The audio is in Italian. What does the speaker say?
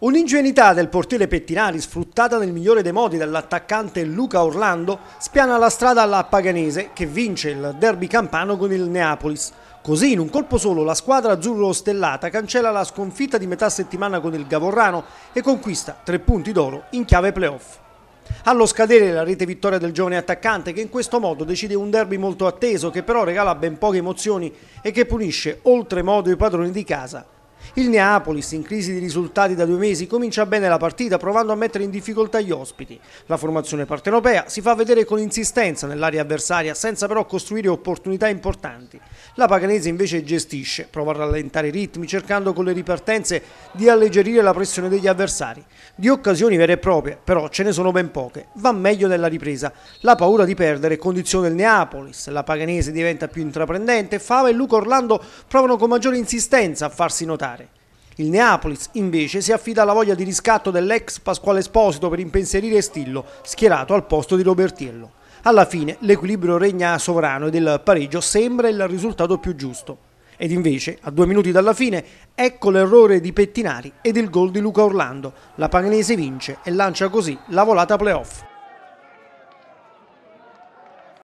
Un'ingenuità del portiere Pettinari, sfruttata nel migliore dei modi dall'attaccante Luca Orlando, spiana la strada alla Paganese, che vince il derby campano con il Neapolis. Così, in un colpo solo, la squadra azzurro-stellata cancella la sconfitta di metà settimana con il Gavorrano e conquista tre punti d'oro in chiave playoff. Allo scadere la rete vittoria del giovane attaccante che in questo modo decide un derby molto atteso che però regala ben poche emozioni e che punisce oltremodo i padroni di casa il Neapolis, in crisi di risultati da due mesi, comincia bene la partita provando a mettere in difficoltà gli ospiti. La formazione partenopea si fa vedere con insistenza nell'area avversaria senza però costruire opportunità importanti. La Paganese invece gestisce, prova a rallentare i ritmi cercando con le ripartenze di alleggerire la pressione degli avversari. Di occasioni vere e proprie, però ce ne sono ben poche. Va meglio nella ripresa. La paura di perdere condiziona il Neapolis, la Paganese diventa più intraprendente, Fava e Luca Orlando provano con maggiore insistenza a farsi notare giocare. Il Neapolis invece si affida alla voglia di riscatto dell'ex Pasquale Esposito per impensierire Stillo, schierato al posto di Robertiello. Alla fine l'equilibrio regna sovrano e del pareggio sembra il risultato più giusto. Ed invece, a due minuti dalla fine, ecco l'errore di Pettinari ed il gol di Luca Orlando. La Paganese vince e lancia così la volata playoff.